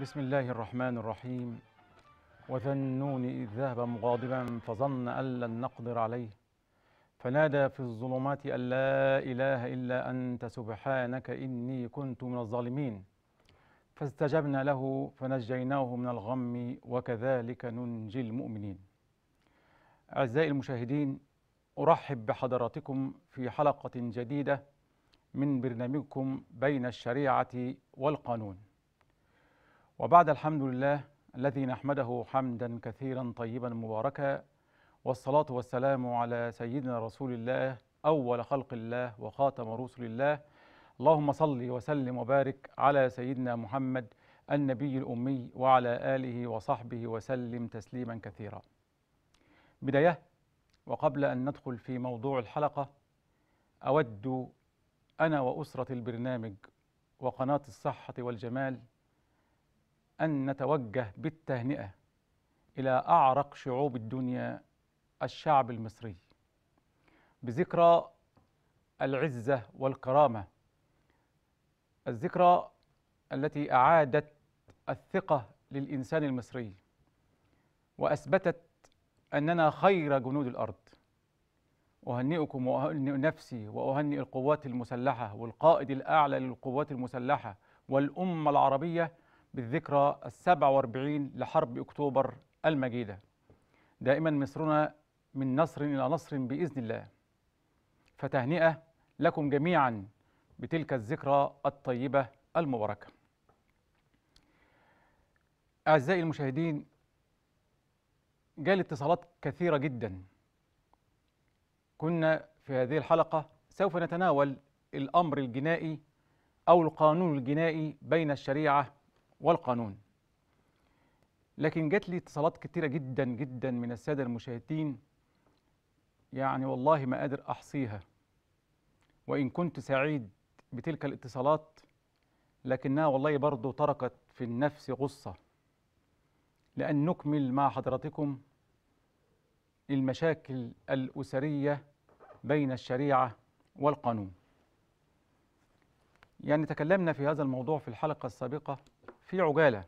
بسم الله الرحمن الرحيم وذا النون إذ ذهب مغاضبا فظن أن لن نقدر عليه فنادى في الظلمات أن لا إله إلا أنت سبحانك إني كنت من الظالمين فاستجبنا له فنجيناه من الغم وكذلك ننجي المؤمنين أعزائي المشاهدين أرحب بحضراتكم في حلقة جديدة من برنامجكم بين الشريعة والقانون وبعد الحمد لله الذي نحمده حمدا كثيرا طيبا مباركا والصلاة والسلام على سيدنا رسول الله أول خلق الله وخاتم رسل الله اللهم صل وسلم وبارك على سيدنا محمد النبي الأمي وعلى آله وصحبه وسلم تسليما كثيرا بداية وقبل أن ندخل في موضوع الحلقة أود أنا وأسرة البرنامج وقناة الصحة والجمال أن نتوجه بالتهنئة إلى أعرق شعوب الدنيا الشعب المصري بذكرى العزة والكرامة الذكرى التي أعادت الثقة للإنسان المصري وأثبتت أننا خير جنود الأرض أهنئكم وأهنئ نفسي وأهنئ القوات المسلحة والقائد الأعلى للقوات المسلحة والأمة العربية بالذكرى السبع واربعين لحرب أكتوبر المجيدة دائما مصرنا من نصر إلى نصر بإذن الله فتهنئة لكم جميعا بتلك الذكرى الطيبة المباركة أعزائي المشاهدين جالي اتصالات كثيرة جداً كنا في هذه الحلقة سوف نتناول الأمر الجنائي أو القانون الجنائي بين الشريعة والقانون لكن جات لي اتصالات كتيرة جدا جدا من السادة المشاهدين يعني والله ما قادر أحصيها وإن كنت سعيد بتلك الاتصالات لكنها والله برضو تركت في النفس غصة لأن نكمل مع حضراتكم المشاكل الأسرية بين الشريعة والقانون يعني تكلمنا في هذا الموضوع في الحلقة السابقة في عجالة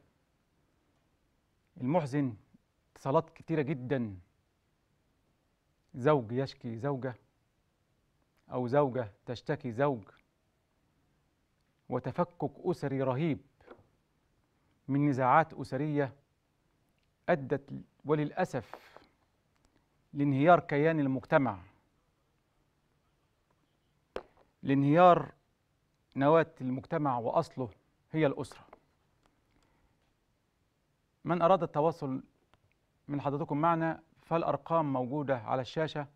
المحزن اتصالات كتيرة جدا زوج يشكي زوجة أو زوجة تشتكي زوج وتفكك أسري رهيب من نزاعات أسرية أدت وللأسف لانهيار كيان المجتمع لانهيار نواة المجتمع وأصله هي الأسرة من أراد التواصل من حضرتكم معنا فالأرقام موجودة على الشاشة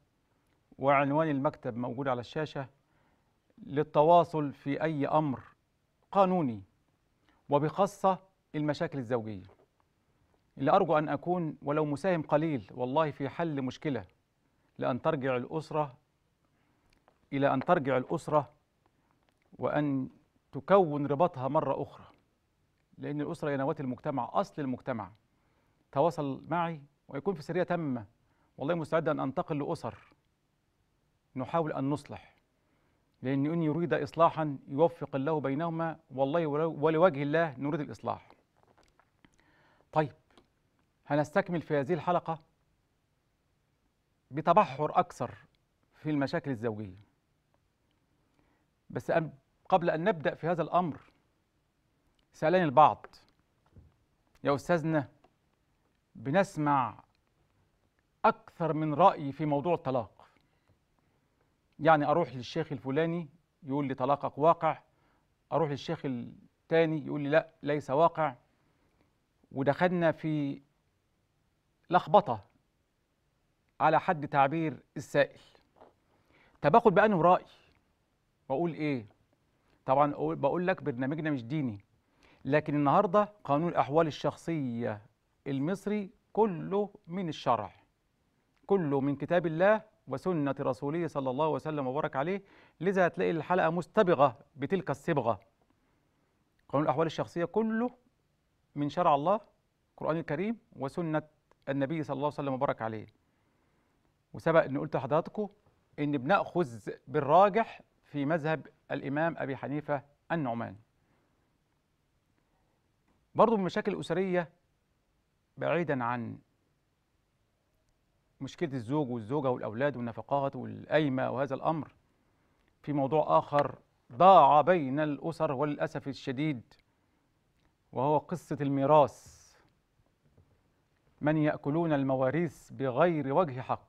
وعنوان المكتب موجود على الشاشة للتواصل في أي أمر قانوني وبخاصة المشاكل الزوجية اللي أرجو أن أكون ولو مساهم قليل والله في حل مشكلة لأن ترجع الأسرة إلى أن ترجع الأسرة وأن تكون رباطها مرة أخرى لأن الأسرة هي نواة المجتمع أصل المجتمع تواصل معي ويكون في سرية تامة والله مستعد أن أنتقل لأسر نحاول أن نصلح لأن إن يريد إصلاحا يوفق الله بينهما والله ولوجه الله نريد الإصلاح طيب هنستكمل في هذه الحلقة بتبحر أكثر في المشاكل الزوجية بس قبل أن نبدأ في هذا الأمر سألني البعض يا أستاذنا بنسمع أكثر من رأي في موضوع الطلاق يعني أروح للشيخ الفلاني يقول لي طلاقك واقع أروح للشيخ الثاني يقول لي لا ليس واقع ودخلنا في لخبطة على حد تعبير السائل تباخد بأنه رأي واقول ايه طبعا بقول لك برنامجنا مش ديني لكن النهارده قانون الاحوال الشخصيه المصري كله من الشرع كله من كتاب الله وسنه رسوله صلى الله وسلم وبارك عليه لذا هتلاقي الحلقه مستبغه بتلك الصبغه قانون الاحوال الشخصيه كله من شرع الله القران الكريم وسنه النبي صلى الله عليه وسلم وبارك عليه وسبق ان قلت لحضراتكم ان بناخذ بالراجح في مذهب الإمام أبي حنيفة النعمان برضو المشاكل الأسرية بعيدا عن مشكلة الزوج والزوجة والأولاد والنفقات والأيمة وهذا الأمر في موضوع آخر ضاع بين الأسر وللأسف الشديد وهو قصة الميراث من يأكلون المواريث بغير وجه حق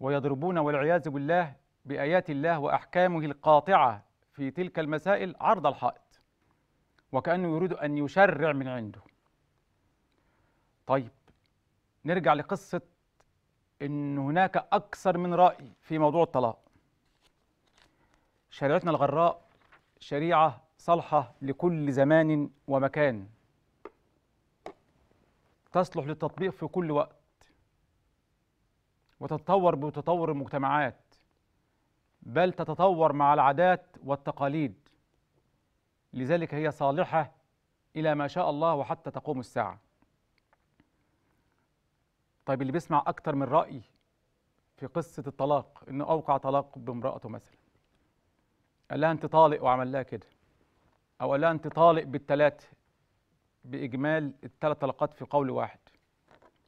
ويضربون والعياذ بالله بايات الله واحكامه القاطعه في تلك المسائل عرض الحائط وكانه يريد ان يشرع من عنده طيب نرجع لقصه ان هناك اكثر من راي في موضوع الطلاق شريعتنا الغراء شريعه صالحه لكل زمان ومكان تصلح للتطبيق في كل وقت وتتطور بتطور المجتمعات بل تتطور مع العادات والتقاليد لذلك هي صالحة إلى ما شاء الله وحتى تقوم الساعة طيب اللي بيسمع أكتر من رأي في قصة الطلاق إنه أوقع طلاق بامرأته مثلا قال لها أنت طالق وعمل لها كده أو قال لها أنت طالق بالتلات بإجمال الثلاث طلقات في قول واحد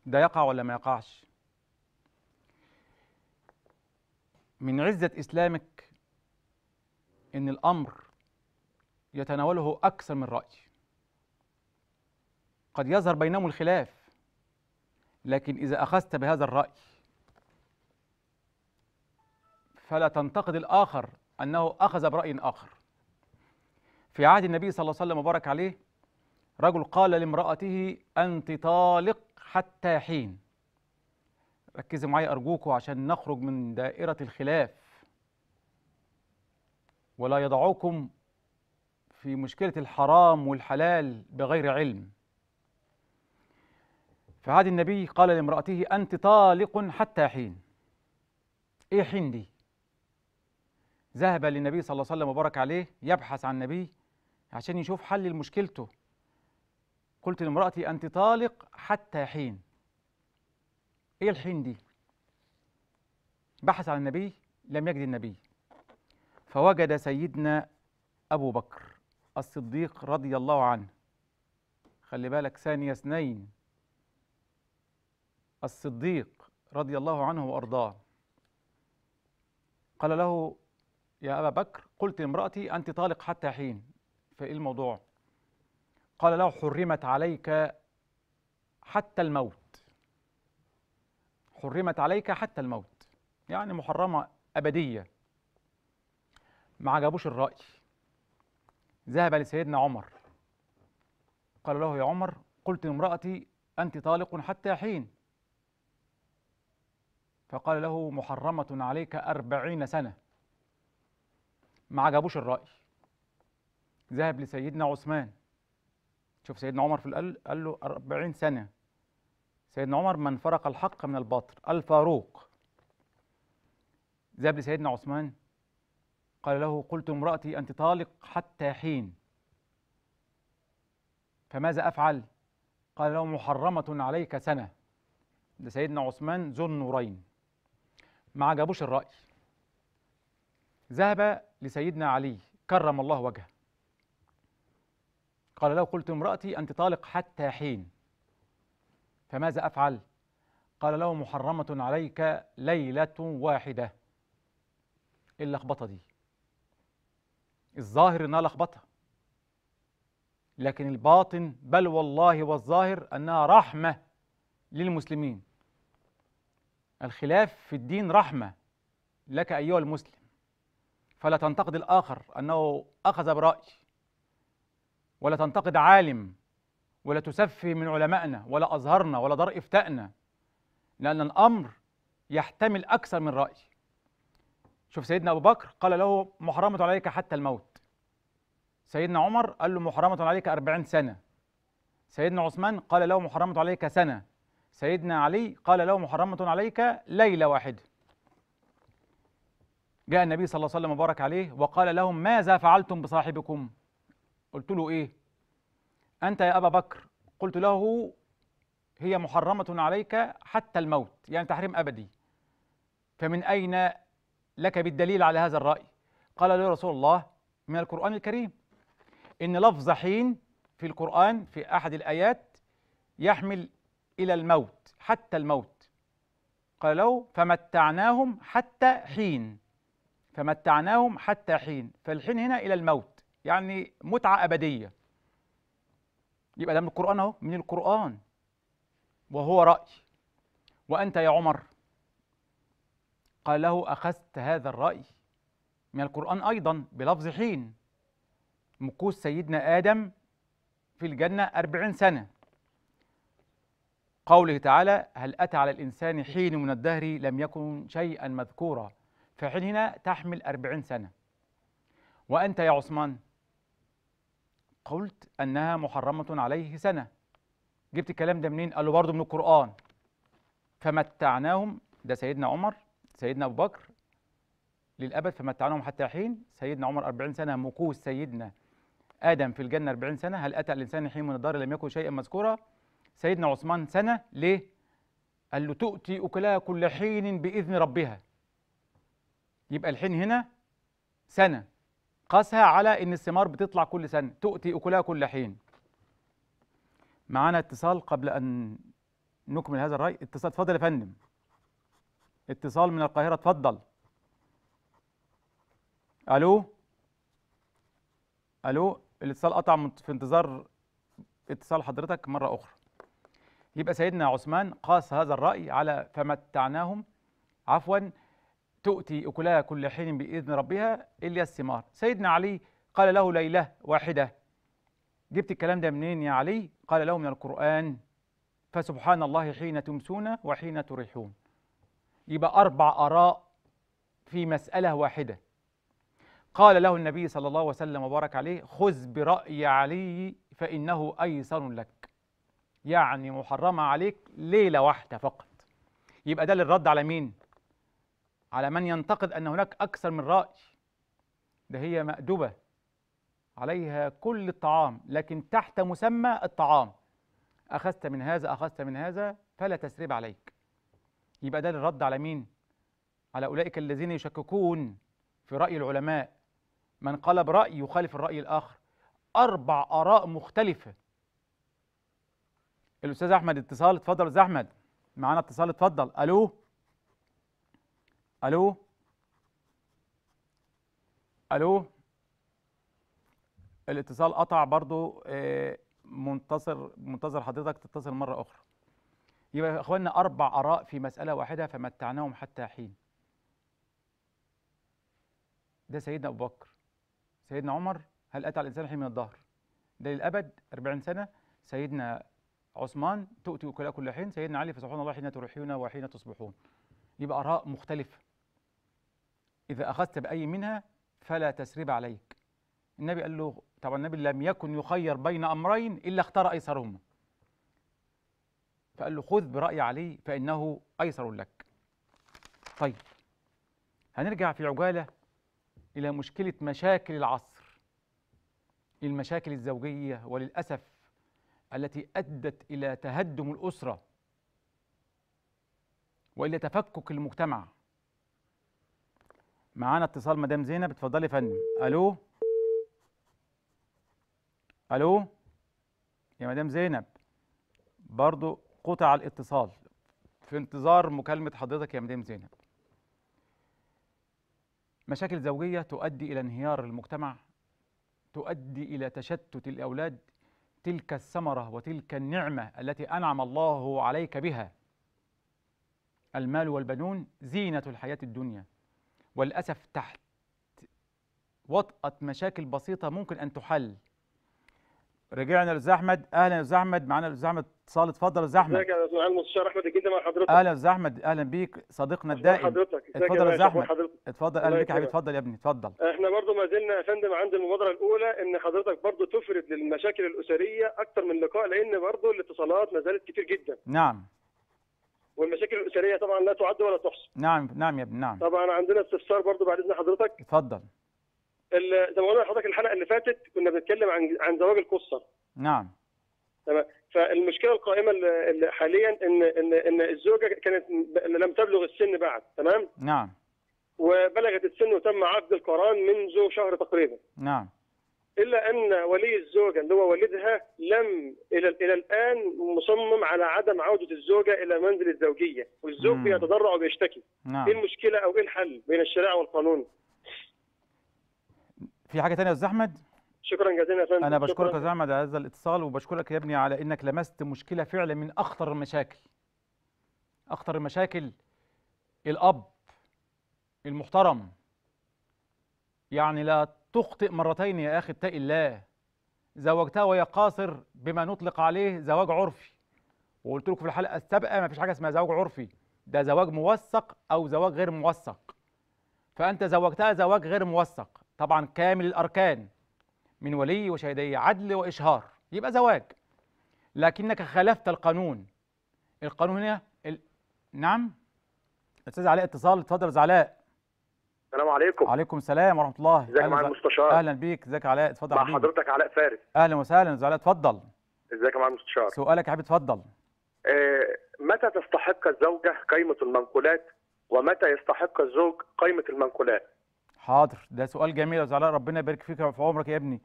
ده يقع ولا ما يقعش من عزة إسلامك إن الأمر يتناوله أكثر من رأي قد يظهر بينهم الخلاف لكن إذا أخذت بهذا الرأي فلا تنتقد الآخر أنه أخذ برأي آخر في عهد النبي صلى الله عليه وسلم وبارك عليه رجل قال لامرأته أنت طالق حتى حين ركزوا معايا أرجوكم عشان نخرج من دائرة الخلاف ولا يضعوكم في مشكلة الحرام والحلال بغير علم فهذا النبي قال لامرأته أنت طالق حتى حين إيه حين دي؟ ذهب للنبي صلى الله عليه وسلم وبارك عليه يبحث عن النبي عشان يشوف حل لمشكلته قلت لامرأتي أنت طالق حتى حين ايه الحين دي بحث عن النبي لم يجد النبي فوجد سيدنا ابو بكر الصديق رضي الله عنه خلي بالك ثاني اثنين الصديق رضي الله عنه وارضاه قال له يا ابا بكر قلت لامراتي انت طالق حتى حين فايه الموضوع قال له حرمت عليك حتى الموت حرمت عليك حتى الموت يعني محرمة أبدية ما عجبوش الرأي ذهب لسيدنا عمر قال له يا عمر قلت لامرأتي أنت طالق حتى حين فقال له محرمة عليك أربعين سنة ما عجبوش الرأي ذهب لسيدنا عثمان شوف سيدنا عمر في قال له أربعين سنة سيدنا عمر من فرق الحق من الباطل الفاروق ذهب لسيدنا عثمان قال له قلت امرأتي أنت طالق حتى حين فماذا أفعل قال له محرمة عليك سنة لسيدنا عثمان ذو النورين ما عجبوش الرأي ذهب لسيدنا علي كرم الله وجهه قال له قلت امرأتي أنت طالق حتى حين فماذا أفعل؟ قال له محرمة عليك ليلة واحدة إيه اللخبطة دي الظاهر إنها لخبطة لكن الباطن بل والله والظاهر أنها رحمة للمسلمين الخلاف في الدين رحمة لك أيها المسلم فلا تنتقد الآخر أنه أخذ برأي ولا تنتقد عالم ولا تسفه من علمائنا ولا أزهرنا ولا دار إفتائنا لأن الأمر يحتمل أكثر من رأي شوف سيدنا أبو بكر قال له محرمة عليك حتى الموت سيدنا عمر قال له محرمة عليك أربعين سنة سيدنا عثمان قال له محرمة عليك سنة سيدنا علي قال له محرمة عليك ليلة واحدة جاء النبي صلى الله عليه وسلم وبارك عليه وقال لهم ماذا فعلتم بصاحبكم قلت له إيه أنت يا أبا بكر قلت له هي محرمة عليك حتى الموت يعني تحريم أبدي فمن أين لك بالدليل على هذا الرأي قال له رسول الله من القرآن الكريم إن لفظ حين في القرآن في أحد الآيات يحمل إلى الموت حتى الموت قال له فمتعناهم حتى حين فمتعناهم حتى حين فالحين هنا إلى الموت يعني متعة أبدية يبقى ده من القرآن أهو من القرآن وهو رأي وأنت يا عمر قال له أخذت هذا الرأي من القرآن أيضا بلفظ حين مكوس سيدنا آدم في الجنة أربعين سنة قوله تعالى هل أتى على الإنسان حين من الدهر لم يكن شيئا مذكورا فحين هنا تحمل أربعين سنة وأنت يا عثمان قلت أنها محرمة عليه سنة جبت الكلام ده منين؟ قال له برضه من القرآن فمتعناهم ده سيدنا عمر سيدنا أبو بكر للأبد فمتعناهم حتى حين سيدنا عمر 40 سنة مقوس سيدنا آدم في الجنة 40 سنة هل أتى الإنسان حين من الدار لم يكن شيئا مذكورا سيدنا عثمان سنة ليه؟ قال له تؤتي أكلها كل حين بإذن ربها يبقى الحين هنا سنة قاسها على ان الثمار بتطلع كل سنه تؤتي اكلها كل حين معانا اتصال قبل ان نكمل هذا الراي اتصال اتفضل يا فندم اتصال من القاهره اتفضل الو الو الاتصال قطع في انتظار اتصال حضرتك مره اخرى يبقى سيدنا عثمان قاس هذا الراي على فمتعناهم عفوا تؤتي أكلها كل حين بإذن ربها إلا الثمار سيدنا علي قال له ليلة واحدة جبت الكلام ده منين يا علي قال له من القرآن فسبحان الله حين تمسون وحين تريحون يبقى أربع آراء في مسألة واحدة قال له النبي صلى الله عليه وسلم وبارك عليه خذ برأي علي فإنه أيسر لك يعني محرمة عليك ليلة واحدة فقط يبقى ده للرد على مين على من ينتقد أن هناك أكثر من رأي ده هي مأدبة عليها كل الطعام لكن تحت مسمى الطعام أخذت من هذا أخذت من هذا فلا تسريب عليك يبقى ده الرد على مين؟ على أولئك الذين يشككون في رأي العلماء من قال براي يخالف الرأي الآخر أربع آراء مختلفة الأستاذ أحمد اتصال اتفضل أستاذ أحمد معانا اتصال اتفضل ألو الو الو الاتصال قطع برضو آه، منتصر منتظر حضرتك تتصل مره اخرى يبقى يا اخواننا اربع اراء في مساله واحده فمتعناهم حتى حين ده سيدنا ابو بكر سيدنا عمر هل اتى على الانسان حين من الدهر ده للابد 40 سنه سيدنا عثمان تؤتي وكلاء كل حين سيدنا علي فسبحان الله حين تروحون وحين تصبحون يبقى اراء مختلفه إذا أخذت بأي منها فلا تسرب عليك النبي قال له طبعا النبي لم يكن يخير بين أمرين إلا اختار أيسرهما فقال له خذ برأي علي فإنه أيسر لك طيب هنرجع في عجالة إلى مشكلة مشاكل العصر المشاكل الزوجية وللأسف التي أدت إلى تهدم الأسرة وإلى تفكك المجتمع معانا اتصال مدام زينب اتفضلي يا فندم الو الو يا مدام زينب برضو قطع الاتصال في انتظار مكالمه حضرتك يا مدام زينب مشاكل زوجيه تؤدي الى انهيار المجتمع تؤدي الى تشتت الاولاد تلك الثمره وتلك النعمه التي انعم الله عليك بها المال والبنون زينه الحياه الدنيا وللأسف تحت وطأة مشاكل بسيطة ممكن أن تحل رجعنا لأستاذ أحمد أهلا يا أستاذ أحمد معانا الأستاذ أحمد اتصال اتفضل يا أستاذ أحمد ازيك يا أستاذ المستشار أحمد الجندي مع حضرتك أهلا يا أستاذ أحمد أهلا بيك صديقنا الدائم حضرتك اتفضل يا أستاذ أحمد اتفضل أهلا بيك يا حبيبي اتفضل يا ابني اتفضل احنا برضو ما زلنا يا فندم عند المبادرة الأولى إن حضرتك برضو تفرد للمشاكل الأسرية اكثر من لقاء لأن برضو الاتصالات ما زالت كتير جدا نعم والمشاكل الاسريه طبعا لا تعد ولا تحصى نعم نعم يا ابني نعم طبعا عندنا استفسار برضو بعد اذن حضرتك اتفضل زي ما قلنا لحضرتك الحلقه اللي فاتت كنا بنتكلم عن عن زواج القصه نعم تمام فالمشكله القائمه اللي حاليا ان ان ان الزوجه كانت لم تبلغ السن بعد تمام نعم وبلغت السن وتم عقد القران منذ شهر تقريبا نعم الا ان ولي الزوجه اللي هو والدها لم الى الى الان مصمم على عدم عوده الزوجه الى منزل الزوجيه والزوج بيتضرع وبيشتكي نعم. ايه المشكله او ايه الحل بين الشريعه والقانون في حاجه ثانيه يا استاذ احمد شكرا جزيلا يا فندم انا بشكرك يا استاذ احمد على هذا الاتصال وبشكرك يا ابني على انك لمست مشكله فعلا من اخطر المشاكل اخطر المشاكل الاب المحترم يعني لا تخطئ مرتين يا أخي اتقي الله زوجتها وهي قاصر بما نطلق عليه زواج عرفي وقلت لكم في الحلقة السابقة ما فيش حاجة اسمها زواج عرفي ده زواج موثق أو زواج غير موثق فأنت زوجتها زواج غير موثق طبعا كامل الأركان من ولي وشهدي عدل وإشهار يبقى زواج لكنك خالفت القانون القانون هنا ال... نعم استاذ علاء اتصال اتفضل يا علاء السلام عليكم وعليكم السلام ورحمه الله ازيك يا معالي المستشار اهلا بيك ازيك علاء اتفضل مع حضرتك علاء فارس اهلا وسهلا استاذ علاء اتفضل ازيك يا معالي المستشار سؤالك يا حبيبي اتفضل آه متى تستحق الزوجه قيمه المنقولات ومتى يستحق الزوج قيمه المنقولات حاضر ده سؤال جميل يا استاذ علاء ربنا يبارك فيك في عمرك يا ابني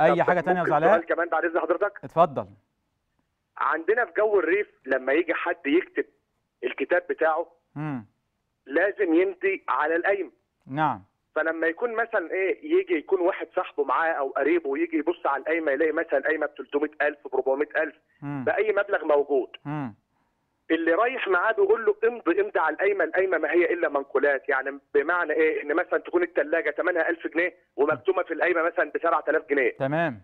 اي حاجه ثانيه يا استاذ علاء كمان بعد اذن حضرتك اتفضل عندنا في جو الريف لما يجي حد يكتب الكتاب بتاعه مم. لازم يمضي على القايمه نعم فلما يكون مثلا ايه يجي يكون واحد صاحبه معاه او قريبه ويجي يبص على القايمه يلاقي مثلا قايمه ب 300000 ب 400000 باي مبلغ موجود مم. اللي رايح معاه بيقول له امضي امضي على القايمه القايمه ما هي الا منقولات يعني بمعنى ايه ان مثلا تكون الثلاجه ثمنها 1000 جنيه ومكتومه في القايمه مثلا ب 7000 جنيه تمام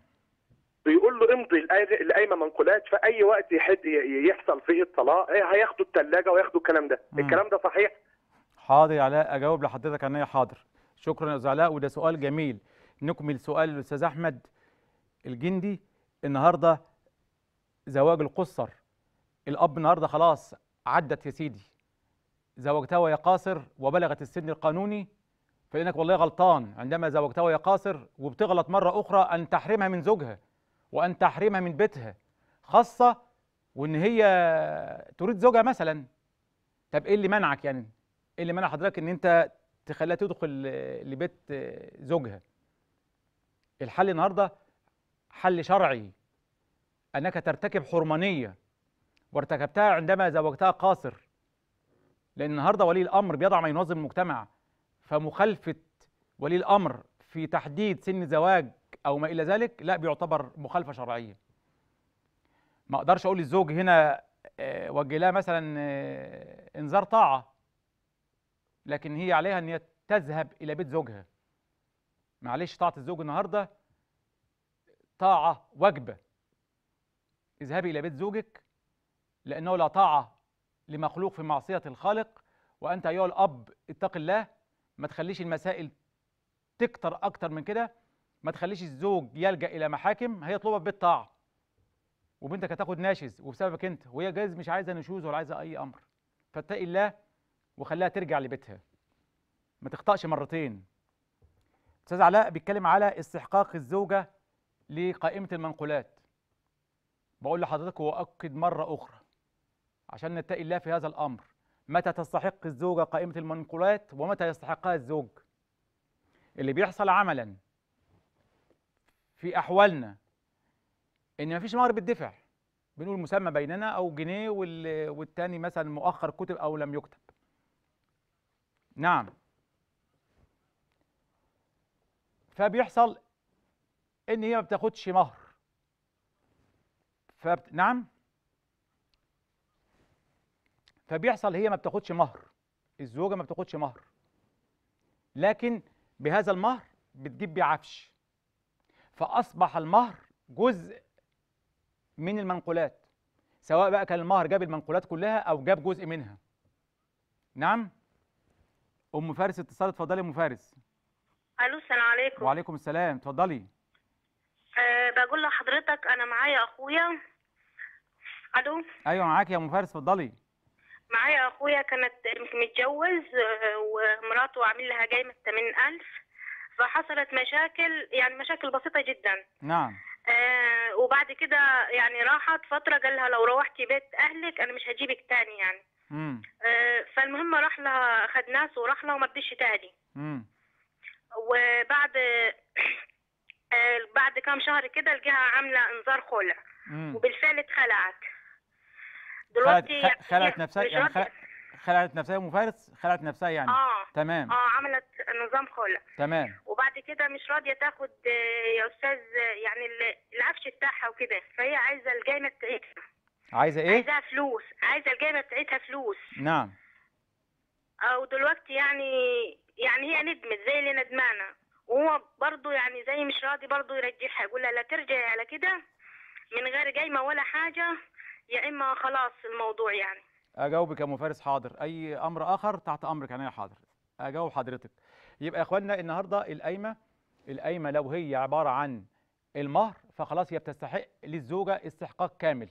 بيقول له امضي القايمه منقولات في اي وقت يحد يحصل فيه الطلاق إيه، هياخدوا الثلاجه وياخدوا الكلام ده مم. الكلام ده صحيح حاضر يا علاء اجاوب لحضرتك عن حاضر شكرا يا استاذ علاء وده سؤال جميل نكمل سؤال الاستاذ احمد الجندي النهارده زواج القصر الاب النهارده خلاص عدت يا سيدي زوجتها وهي قاصر وبلغت السن القانوني فإنك والله غلطان عندما زوجتها وهي قاصر وبتغلط مرة أخرى أن تحرمها من زوجها وأن تحرمها من بيتها خاصة وإن هي تريد زوجها مثلا طب إيه اللي منعك يعني ايه اللي منع حضرتك ان انت تخليها تدخل لبيت زوجها الحل النهارده حل شرعي انك ترتكب حرمانيه وارتكبتها عندما زوجتها قاصر لان النهارده ولي الامر بيضع ما ينظم المجتمع فمخالفه ولي الامر في تحديد سن زواج او ما الى ذلك لا بيعتبر مخالفه شرعيه ما اقدرش اقول للزوج هنا آه، وجه لها مثلا آه، انذار طاعه لكن هي عليها ان هي تذهب الى بيت زوجها معلش طاعه الزوج النهارده طاعه واجبه اذهبي الى بيت زوجك لانه لا طاعه لمخلوق في معصيه الخالق وانت ايها الاب اتق الله ما تخليش المسائل تكتر اكتر من كده ما تخليش الزوج يلجا الى محاكم هي طلبه طاعه وبنتك هتاخد ناشز وبسببك انت وهي جايز مش عايزه نشوز ولا عايزه اي امر فاتقي الله وخليها ترجع لبيتها ما تخطأش مرتين استاذ علاء بيتكلم على استحقاق الزوجه لقائمه المنقولات بقول لحضرتك واؤكد مره اخرى عشان نتقي الله في هذا الامر متى تستحق الزوجه قائمه المنقولات ومتى يستحقها الزوج اللي بيحصل عملا في احوالنا ان مفيش مهر بالدفع بنقول مسمى بيننا او جنيه والتاني مثلا مؤخر كتب او لم يكتب نعم فبيحصل ان هي ما بتاخدش مهر فبت... نعم فبيحصل هي ما بتاخدش مهر الزوجه ما بتاخدش مهر لكن بهذا المهر بتجيب بيه عفش فاصبح المهر جزء من المنقولات سواء بقى كان المهر جاب المنقولات كلها او جاب جزء منها نعم ام فارس اتصال اتفضلي يا ام فارس الو السلام عليكم وعليكم السلام اتفضلي أه بقول لحضرتك انا معايا اخويا الو ايوه معاك يا ام فارس اتفضلي معايا اخويا كانت متجوز آه، ومراته عامل لها جايمه 8000 فحصلت مشاكل يعني مشاكل بسيطه جدا نعم آه وبعد كده يعني راحت فتره قال لها لو روحتي بيت اهلك انا مش هجيبك تاني يعني آه، فالمهم راح لها خد ناس وراح لها وما بديش تاني وبعد آه، بعد كام شهر كده لقيها عامله انذار خلع وبالفعل اتخلعت دلوقتي يعني خلعت, نفسها يعني خلعت, نفسها نفسها مفارس خلعت نفسها يعني اه تمام اه عملت نظام خلع تمام وبعد كده مش راضيه تاخد آه، يا استاذ يعني العفش بتاعها وكده فهي عايزه الجنه بتاعتها عايزه ايه عايزاها فلوس عايزه الجايبه بتاعتها فلوس نعم او دلوقتي يعني يعني هي ندمت زي اللي ندمانه وهو برضه يعني زي مش راضي برضه يرجعها يقول لها لا ترجعي على كده من غير جايمه ولا حاجه يا اما خلاص الموضوع يعني اجاوبك يا ام فارس حاضر اي امر اخر تحت امرك يعني انا حاضر اجاوب حضرتك يبقى يا اخوانا النهارده القايمه القايمه لو هي عباره عن المهر فخلاص هي بتستحق للزوجه استحقاق كامل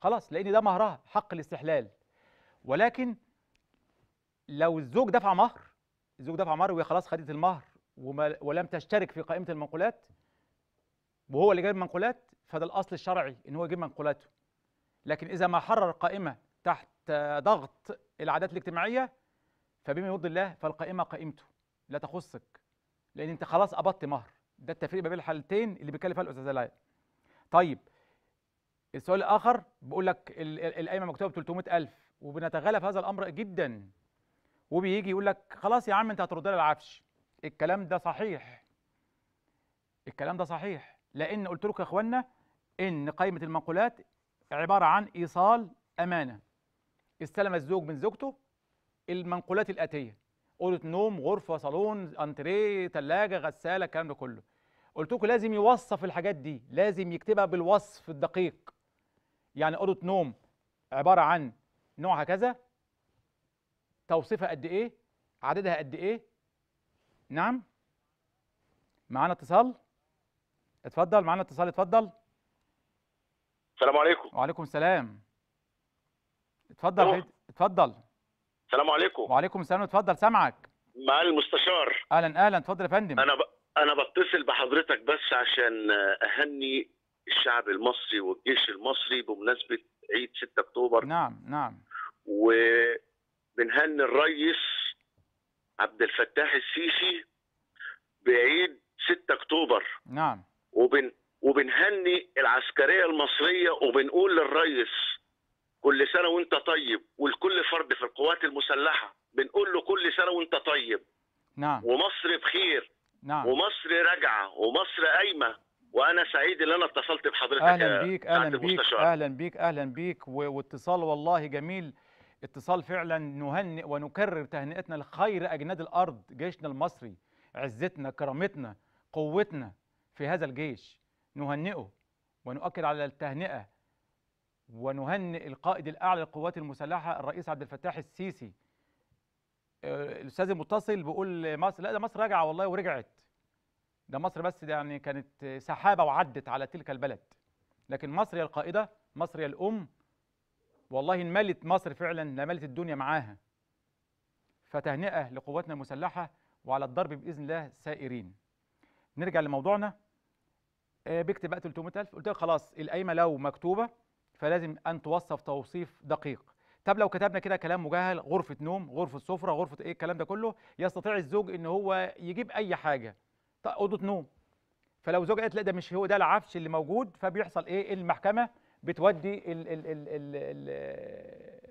خلاص لان ده مهرها حق الاستحلال ولكن لو الزوج دفع مهر الزوج دفع مهر وهي خلاص خدت المهر ولم تشترك في قائمه المنقولات وهو اللي جايب منقولات فده الاصل الشرعي ان هو يجيب منقولاته لكن اذا ما حرر قائمه تحت ضغط العادات الاجتماعيه فبما يرضي الله فالقائمه قائمته لا تخصك لان انت خلاص قبضت مهر ده التفريق ما بين الحالتين اللي بيتكلم فيها الاستاذ طيب السؤال الاخر بيقول لك القايمه مكتوبه ب 300000 وبنتغلب هذا الامر جدا وبيجي يقول لك خلاص يا عم انت هترد لي العفش الكلام ده صحيح الكلام ده صحيح لان قلت لكم يا اخوانا ان قائمه المنقولات عباره عن ايصال امانه استلم الزوج من زوجته المنقولات الاتيه اوضه نوم غرفه صالون انتريه ثلاجه غساله الكلام ده كله قلت لكم لازم يوصف الحاجات دي لازم يكتبها بالوصف الدقيق يعني اوضه نوم عباره عن نوعها كذا توصيفها قد ايه عددها قد ايه نعم معانا اتصال اتفضل معانا اتصال اتفضل السلام عليكم وعليكم السلام اتفضل اتفضل السلام عليكم وعليكم السلام اتفضل سامعك مع المستشار اهلا اهلا اتفضل يا فندم انا ب... انا بتصل بحضرتك بس عشان اهني الشعب المصري والجيش المصري بمناسبه عيد 6 اكتوبر نعم نعم وبنهني الرئيس عبد الفتاح السيسي بعيد 6 اكتوبر نعم وبن وبنهني العسكريه المصريه وبنقول للرئيس كل سنه وانت طيب ولكل فرد في القوات المسلحه بنقول له كل سنه وانت طيب نعم ومصر بخير نعم ومصر راجعه ومصر قايمه وانا سعيد ان انا اتصلت بحضرتك اهلا بيك اهلا بيك اهلا بيك اهلا بيك واتصال والله جميل اتصال فعلا نهنئ ونكرر تهنئتنا لخير اجناد الارض جيشنا المصري عزتنا كرامتنا قوتنا في هذا الجيش نهنئه ونؤكد على التهنئه ونهنئ القائد الاعلى للقوات المسلحه الرئيس عبد الفتاح السيسي آه، الاستاذ المتصل بيقول مصر لا ده مصر راجعه والله ورجعت ده مصر بس ده يعني كانت سحابه وعدت على تلك البلد لكن مصر يا القائده مصر يا الام والله انملت مصر فعلا لملت الدنيا معاها فتهنئه لقواتنا المسلحه وعلى الضرب باذن الله سائرين نرجع لموضوعنا آه، بيكتب بقى 300000 قلت لك خلاص القايمه لو مكتوبه فلازم ان توصف توصيف دقيق طب لو كتبنا كده كلام مجهل غرفه نوم غرفه سفره غرفه ايه الكلام ده كله يستطيع الزوج ان هو يجيب اي حاجه اوضه نوم فلو زوجه قالت لا ده مش هو ده العفش اللي موجود فبيحصل ايه المحكمه بتودي الـ الـ الـ الـ الـ آه،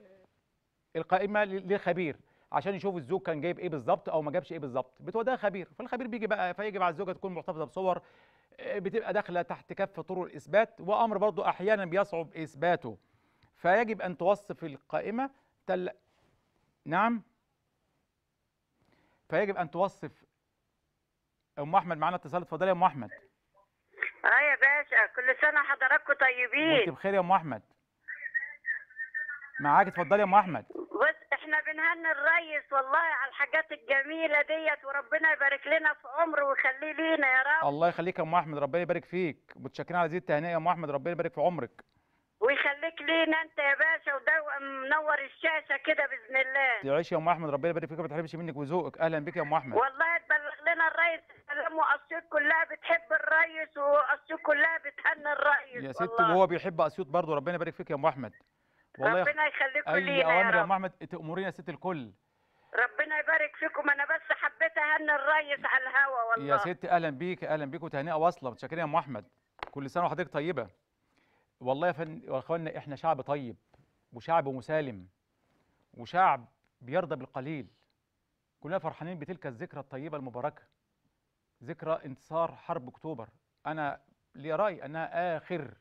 القائمه للخبير عشان يشوف الزوج كان جايب ايه بالظبط او ما جابش ايه بالظبط بتوديها خبير فالخبير بيجي بقى فيجب على الزوجه تكون محتفظه بصور آه، بتبقى داخله تحت كف طرق الاثبات وامر برضه احيانا بيصعب اثباته فيجب ان توصف القائمه تل نعم فيجب ان توصف ام احمد معانا اتصال اتفضلي يا ام احمد اه يا باشا كل سنه حضراتكم طيبين انت بخير يا ام احمد معاك اتفضلي يا ام احمد بص احنا بنهني الريس والله على الحاجات الجميله ديت وربنا يبارك لنا في عمره ويخليه لينا يا رب الله يخليك يا ام احمد ربنا يبارك فيك متشكرين على زي التهنئه يا ام احمد ربنا يبارك في عمرك ويخليك لينا انت يا باشا ودو منور الشاشه كده باذن الله يعيش يا ام احمد ربنا يبارك فيك ما تحرمش منك وذوقك اهلا بك يا ام احمد والله تبلغ لنا الريس السلام واسيوط كلها بتحب الريس واسيوط كلها بتهني الريس يا ست وهو بيحب اسيوط برضه ربنا يبارك فيك يا ام احمد والله ربنا يخليكم لينا يا اوامر يا ام احمد تامرينا ست الكل ربنا يبارك فيكم انا بس حبيت اهني الريس على الهوا والله يا ست اهلا بيك اهلا بيك وتهنئه واصله متشكرين يا ام احمد كل سنه وحضرتك طيبه والله يا فن يا اخوانا احنا شعب طيب وشعب مسالم وشعب بيرضى بالقليل كلنا فرحانين بتلك الذكرى الطيبه المباركه ذكرى انتصار حرب اكتوبر انا لي راي انها اخر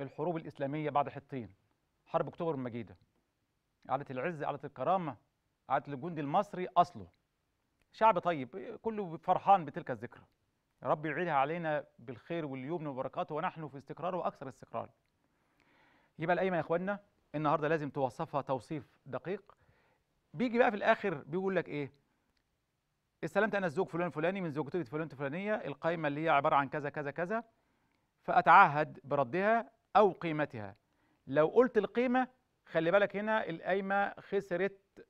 الحروب الاسلاميه بعد حطين حرب اكتوبر المجيده على العز على الكرامه على الجندي المصري اصله شعب طيب كله فرحان بتلك الذكرى يا رب يعيدها علينا بالخير واليمن وبركاته ونحن في استقرار واكثر استقرار يبقى القايمه يا اخوانا النهارده لازم توصفها توصيف دقيق بيجي بقى في الاخر بيقول لك ايه استلمت انا الزوج فلان فلاني من زوجته فلان فلانيه القائمه اللي هي عباره عن كذا كذا كذا فاتعهد بردها او قيمتها لو قلت القيمه خلي بالك هنا القايمه خسرت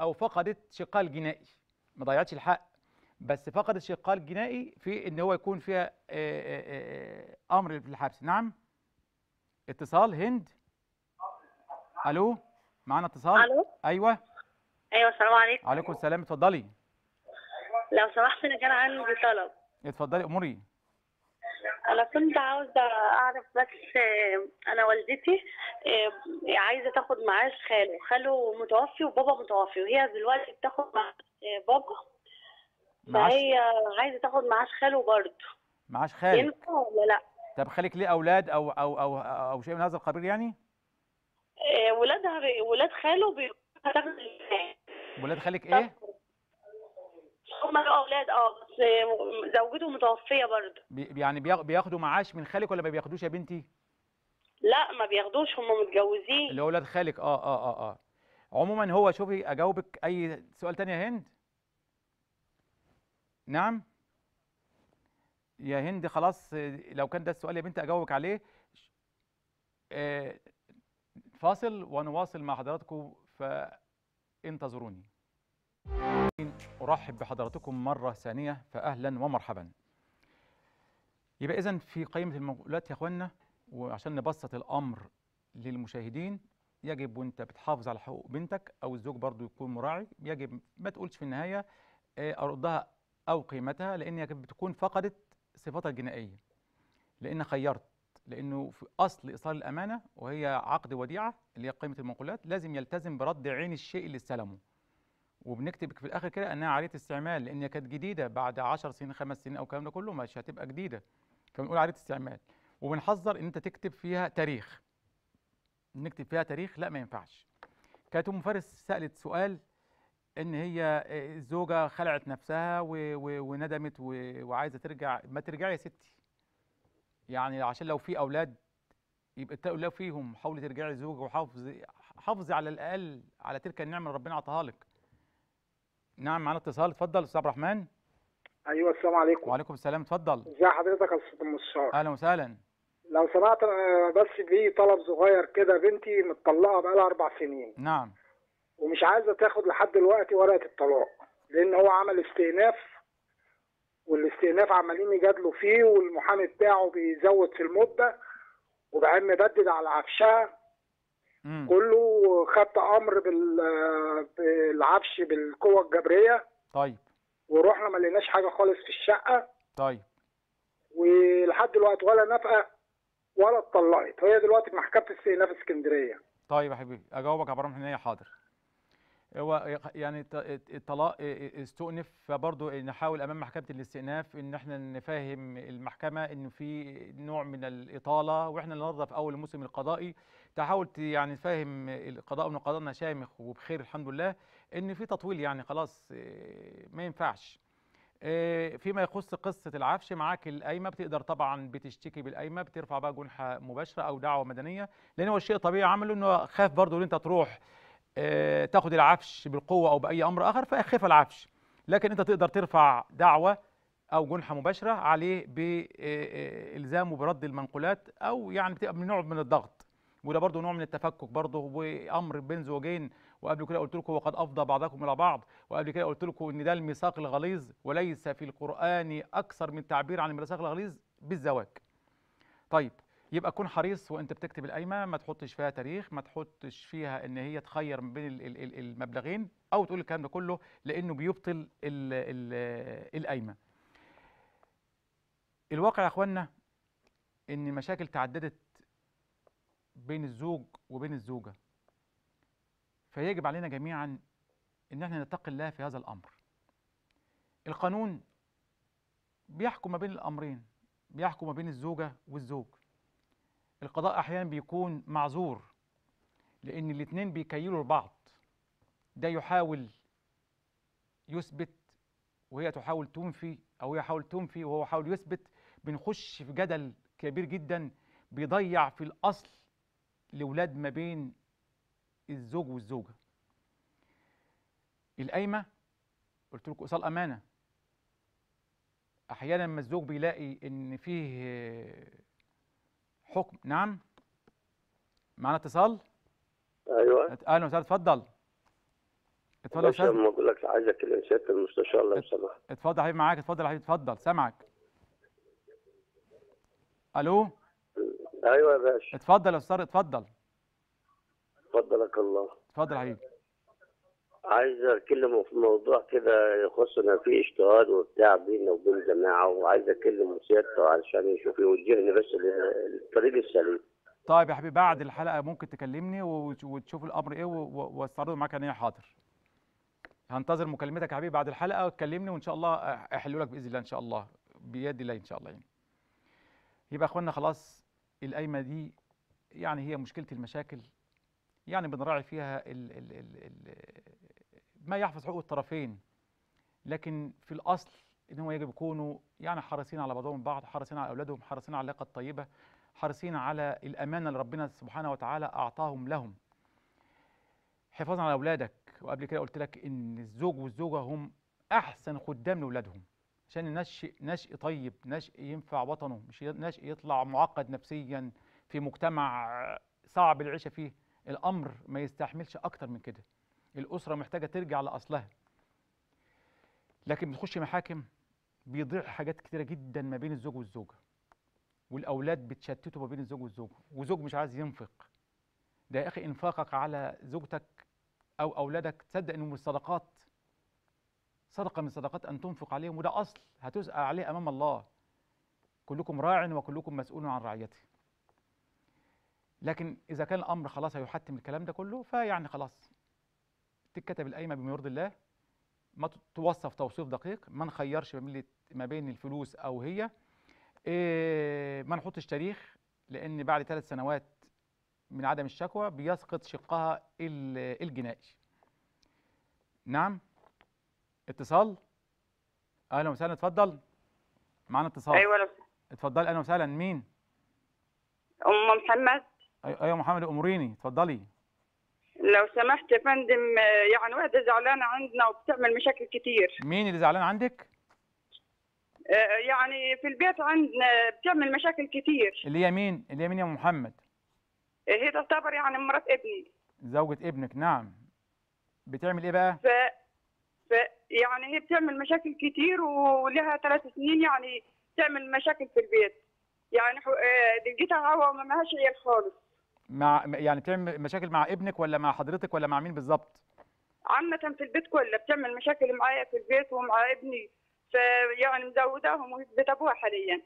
او فقدت شقها الجنائي ما ضيعتش الحق بس فقدت شقها الجنائي في ان هو يكون فيها آه، آه، آه، امر في الحبس نعم اتصال هند الو معانا اتصال الو ايوه ايوه السلام عليكم وعليكم السلام اتفضلي لو سمحت انا كان عندي طلب اتفضلي اموري انا كنت عاوزه اعرف بس آه، انا والدتي آه، عايزه تاخد معاش خاله خاله متوفي وبابا متوفي وهي دلوقتي بتاخد معاش آه، بابا معاش فهي عايزه تاخد معاش خاله برضه معاش خاله ينفع ولا لا طب خالك ليه اولاد او او او او شيء من هذا القبيل يعني؟ آه، ولادها ولاد خاله بي... ولاد خالك ايه؟ هم اولاد اه بس آه، زوجته متوفيه برضه بي... يعني بياخدوا معاش من خالك ولا ما بياخدوش يا بنتي؟ لا ما بياخدوش هم متجوزين اللي هو ولاد خالك اه اه اه اه عموما هو شوفي اجاوبك اي سؤال تاني يا هند؟ نعم يا هند خلاص لو كان ده السؤال يا بنت اجاوبك عليه آه، فاصل ونواصل مع حضراتكم فانتظروني ارحب بحضراتكم مره ثانيه فاهلا ومرحبا يبقى اذا في قائمه المقولات يا اخوانا وعشان نبسط الامر للمشاهدين يجب وانت بتحافظ على حقوق بنتك او الزوج برضو يكون مراعي يجب ما تقولش في النهايه آه، ارضها او قيمتها لان هي بتكون فقدت صفاتها الجنائيه لان خيرت لانه في اصل ايصال الامانه وهي عقد وديعه اللي هي قيمه المنقولات لازم يلتزم برد عين الشيء اللي استلمه وبنكتب في الاخر كده انها عاليه استعمال لان كانت جديده بعد 10 سنين خمس سنين او الكلام ده كله مش هتبقى جديده فبنقول عاليه استعمال وبنحذر ان انت تكتب فيها تاريخ نكتب فيها تاريخ لا ما ينفعش كانت ام فارس سالت سؤال ان هي الزوجه خلعت نفسها و... و... وندمت و... وعايزه ترجع ما ترجعي يا ستي يعني عشان لو في اولاد يبقى اتقوا لو فيهم حاولي ترجعي لزوجك وحافظي حافظي على الاقل على تلك النعمه اللي ربنا اعطاها لك نعم معانا اتصال اتفضل استاذ عبد الرحمن ايوه السلام عليكم وعليكم السلام اتفضل ازي حضرتك يا استاذ مستشار اهلا وسهلا لو سمعت بس في طلب صغير كده بنتي متطلقه بقى لها اربع سنين نعم ومش عايزه تاخد لحد دلوقتي ورقه الطلاق لان هو عمل استئناف والاستئناف عمالين يجادلوا فيه والمحامي بتاعه بيزود في المده وبعدين مبدد على عفشها كله خدت امر بالعفش بالقوه الجبريه طيب ورحنا ما لقيناش حاجه خالص في الشقه طيب ولحد دلوقتي ولا نفقه ولا اتطلقت هي دلوقتي محكمه استئناف اسكندريه طيب يا حبيبي اجاوبك يا برام حنيه حاضر هو يعني الطلاق استؤنف فبرضه نحاول امام محكمه الاستئناف ان احنا نفهم المحكمه ان في نوع من الاطاله واحنا ننظف اول الموسم القضائي تحاول يعني تفهم القضاء ان قضاءنا شامخ وبخير الحمد لله ان في تطويل يعني خلاص ما ينفعش فيما يخص قصه العفش معاك القايمه بتقدر طبعا بتشتكي بالقايمه بترفع بقى جنحه مباشره او دعوه مدنيه لان هو الشيء طبيعي عمله انه خاف برضه ان انت تروح آه، تاخد العفش بالقوه او باي امر اخر فاخف العفش لكن انت تقدر ترفع دعوه او جنحه مباشره عليه بالزامه برد المنقولات او يعني بتبقى من نوع من الضغط وده برضه نوع من التفكك برضه وامر بين زوجين وقبل كده قلت لكم وقد افضى بعضكم الى بعض وقبل كده قلت لكم ان ده الميثاق الغليظ وليس في القران اكثر من تعبير عن الميثاق الغليظ بالزواج طيب يبقى كون حريص وانت بتكتب القايمه ما تحطش فيها تاريخ ما تحطش فيها ان هي تخير ما بين المبلغين او تقول الكلام ده كله لانه بيبطل القايمه الواقع يا اخوانا ان مشاكل تعددت بين الزوج وبين الزوجه فيجب علينا جميعا ان احنا نتقي الله في هذا الامر القانون بيحكم ما بين الامرين بيحكم ما بين الزوجه والزوج القضاء احيانا بيكون معذور لان الاثنين بيكيلوا لبعض ده يحاول يثبت وهي تحاول تنفي او هي حاول تنفي وهو حاول يثبت بنخش في جدل كبير جدا بيضيع في الاصل الاولاد ما بين الزوج والزوجه القايمه قلت لكم ايصال امانه احيانا لما الزوج بيلاقي ان فيه حكم نعم معنا اتصال ايوه اهلا وسهلا اتفضل اتفضل يا استاذ ما بقول لك عايزك الانسات المستشار لو سمحت اتفضل يا حبيبي معاك اتفضل يا حبيبي اتفضل سامعك الو ايوه يا باشا اتفضل يا استاذ اتفضل اتفضلك الله اتفضل يا حبيبي عايز اتكلم في موضوع كده يخصنا في اجتهاد وبتاع بينا وبين جماعه وعايز اكلم سيادته علشان يشوف يوجهني بس للطريق السليم. طيب يا حبيبي بعد الحلقه ممكن تكلمني وتشوف الامر ايه واستعرض معاك انا حاضر. هنتظر مكالمتك يا حبيبي بعد الحلقه وتكلمني وان شاء الله احل لك باذن الله ان شاء الله بيد الله ان شاء الله يعني. يبقى اخوانا خلاص القايمه دي يعني هي مشكله المشاكل يعني بنراعي فيها الـ الـ الـ الـ ما يحفظ حقوق الطرفين لكن في الاصل ان هم يجب يكونوا يعني حريصين على بعضهم البعض حريصين على اولادهم حريصين على العلاقه الطيبه حريصين على الامانه اللي ربنا سبحانه وتعالى اعطاهم لهم حفاظا على اولادك وقبل كده قلت لك ان الزوج والزوجه هم احسن خدام لاولادهم عشان نشئ نشء طيب نشء ينفع وطنه مش نشء يطلع معقد نفسيا في مجتمع صعب العيشه فيه الامر ما يستحملش اكتر من كده الاسره محتاجه ترجع لاصلها لكن بتخش محاكم بيضيع حاجات كتيره جدا ما بين الزوج والزوجه والاولاد بتشتتوا ما بين الزوج والزوجه وزوج مش عايز ينفق ده يا اخي انفاقك على زوجتك او اولادك تصدق انه من الصدقات صدقه من صدقات ان تنفق عليهم وده اصل هتسال عليه امام الله كلكم راع وكلكم مسؤول عن رعيته لكن اذا كان الامر خلاص هيحتم الكلام ده كله فيعني خلاص تتكتب القايمه بما يرضي الله ما توصف توصيف دقيق ما نخيرش ما بين الفلوس او هي إيه ما نحطش تاريخ لان بعد ثلاث سنوات من عدم الشكوى بيسقط شقها الجنائي نعم اتصال اهلا وسهلا اتفضل معانا اتصال ايوه اتفضل اهلا وسهلا مين ام محمد ايوه محمد اموريني اتفضلي لو سمحت يا فندم يعني واحده زعلانه عندنا وبتعمل مشاكل كتير مين اللي زعلان عندك آه، يعني في البيت عندنا بتعمل مشاكل كتير اللي هي مين اللي هي مين يا ام محمد آه، هي تعتبر يعني مرات ابني زوجة ابنك نعم بتعمل ايه بقى ف... ف... يعني هي بتعمل مشاكل كتير ولها ثلاث سنين يعني تعمل مشاكل في البيت يعني آه، لقيتها هوا وما معهاش عيال خالص مع يعني بتعمل مشاكل مع ابنك ولا مع حضرتك ولا مع مين بالظبط؟ عامة في البيت كله بتعمل مشاكل معايا في البيت ومع ابني فيعني مزوداهم وفي بيت ابوها حاليا.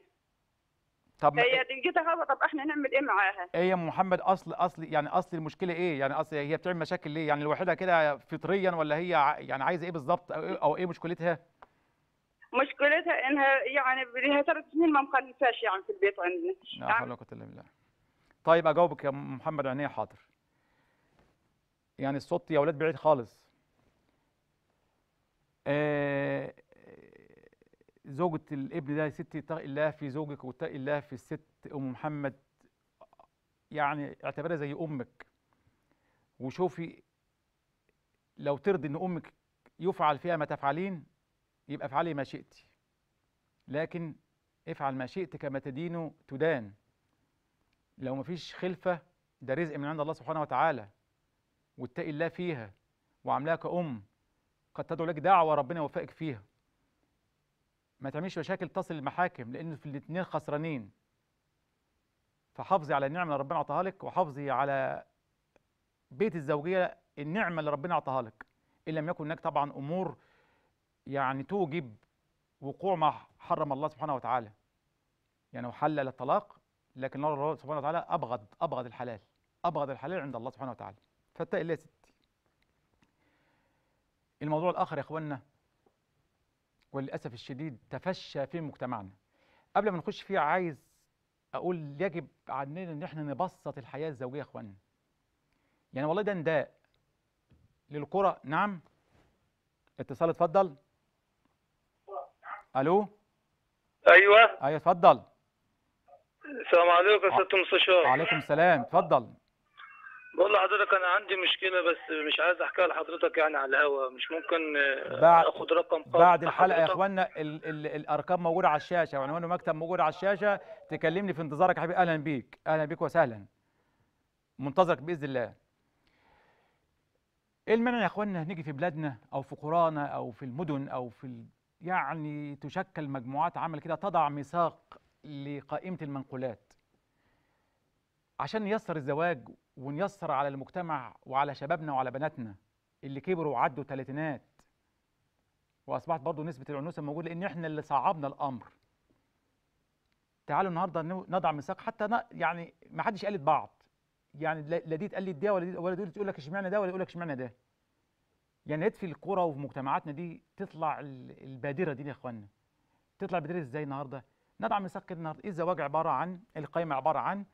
طب هي دنجتها هوا طب احنا نعمل ايه معاها؟ هي إيه ام محمد اصل اصل يعني اصل المشكله ايه؟ يعني اصل هي بتعمل مشاكل ليه؟ يعني لوحدها كده فطريا ولا هي يعني عايزه ايه بالظبط او ايه, إيه مشكلتها؟ مشكلتها انها يعني لها ثلاث سنين ما مخلفاش يعني في البيت عندنا. لا حول ولا قوه الا بالله. طيب اجاوبك يا محمد عينيا حاضر يعني الصوت يا ولاد بعيد خالص آه، زوجة الابن ده يا ستي اتقي الله في زوجك واتقي الله في الست ام محمد يعني اعتبرها زي امك وشوفي لو ترضي ان امك يفعل فيها ما تفعلين يبقى افعلي ما شئتي لكن افعل ما شئت كما تدين تدان لو مفيش خلفة ده رزق من عند الله سبحانه وتعالى واتقي الله فيها وعاملاها كأم قد تدعو لك دعوة ربنا يوفقك فيها ما تعملش مشاكل تصل للمحاكم لأن في الاتنين خسرانين فحافظي على النعمة اللي ربنا أعطاها لك وحافظي على بيت الزوجية النعمة اللي ربنا أعطاها لك إن لم يكن هناك طبعا أمور يعني توجب وقوع ما حرم الله سبحانه وتعالى يعني وحلل الطلاق لكن الله سبحانه وتعالى ابغض ابغض الحلال ابغض الحلال عند الله سبحانه وتعالى فاتقي الله يا ستي الموضوع الاخر يا اخواننا وللاسف الشديد تفشى في مجتمعنا قبل ما نخش فيه عايز اقول يجب علينا ان احنا نبسط الحياه الزوجيه يا اخواننا يعني والله ده نداء للقرى نعم اتصال اتفضل الو ايوه ايوه اتفضل السلام عليكم يا سياده المستشار وعليكم السلام اتفضل بقول لحضرتك انا عندي مشكله بس مش عايز احكيها لحضرتك يعني على الهوا مش ممكن آه، بعد اخد رقم بعد الحلقه يا اخوانا ال ال الارقام موجوده على الشاشه وعنوان المكتب موجود على الشاشه تكلمني في انتظارك يا حبيبي اهلا بيك اهلا بيك وسهلا منتظرك باذن الله ايه المانع يا اخوانا نيجي في بلادنا او في قرانا او في المدن او في يعني تشكل مجموعات عمل كده تضع ميثاق لقائمة المنقولات عشان نيسر الزواج ونيسر على المجتمع وعلى شبابنا وعلى بناتنا اللي كبروا وعدوا ثلاثينات واصبحت برضو نسبه العنوسه موجوده لان احنا اللي صعبنا الامر تعالوا النهارده نضع ميثاق حتى يعني ما حدش قالت بعض يعني لا دي اتقالت ده ولا دي ولا دي تقول لك اشمعنى ده ولا يقول لك اشمعنى ده يعني ريت في القرى وفي مجتمعاتنا دي تطلع البادره دي يا اخوانا تطلع البادره ازاي النهارده ندعم مساق النهارده الزواج عبارة عن القائمة عبارة عن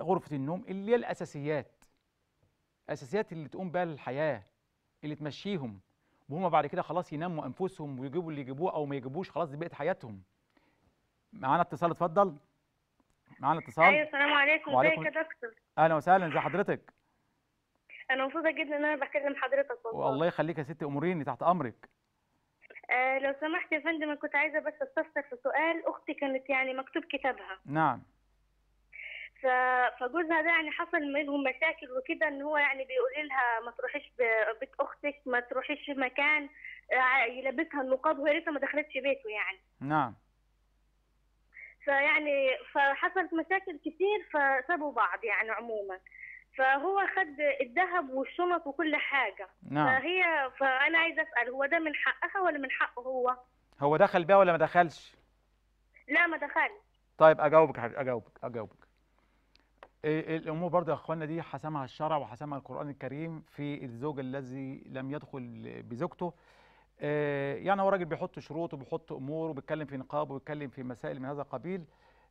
غرفة النوم اللي هي الأساسيات الأساسيات اللي تقوم بها الحياة اللي تمشيهم وهم بعد كده خلاص يناموا أنفسهم ويجيبوا اللي يجيبوه أو ما يجيبوش خلاص دي بقت حياتهم معانا اتصال اتفضل معانا اتصال ايوه السلام عليكم ازيك يا دكتور اهلا وسهلا ازي حضرتك انا مبسوطه جدا ان انا بكلم حضرتك والله والله يخليك يا ستي اموريني تحت امرك آه، لو سمحت يا فندم كنت عايزه بس استفسر في سؤال اختي كانت يعني مكتوب كتابها نعم ف... فجوزها ده يعني حصل منهم مشاكل وكده ان هو يعني بيقول لها ما تروحيش بيت اختك ما تروحيش مكان آه، يلبسها النقاب وهي لسه ما دخلتش بيته يعني نعم فيعني فحصلت مشاكل كتير فسابوا بعض يعني عموما فهو خد الذهب والشنط وكل حاجه نعم فهي فانا عايزه اسال هو ده من حقها ولا من حقه هو هو دخل بيها ولا ما دخلش لا ما دخلش طيب اجاوبك اجاوبك اجاوبك إيه، إيه، الامور برضه يا اخوانا دي حسمها الشرع وحسمها القران الكريم في الزوج الذي لم يدخل بزوجته إيه، يعني هو راجل بيحط شروط وبيحط امور وبيتكلم في نقاب وبيتكلم في مسائل من هذا القبيل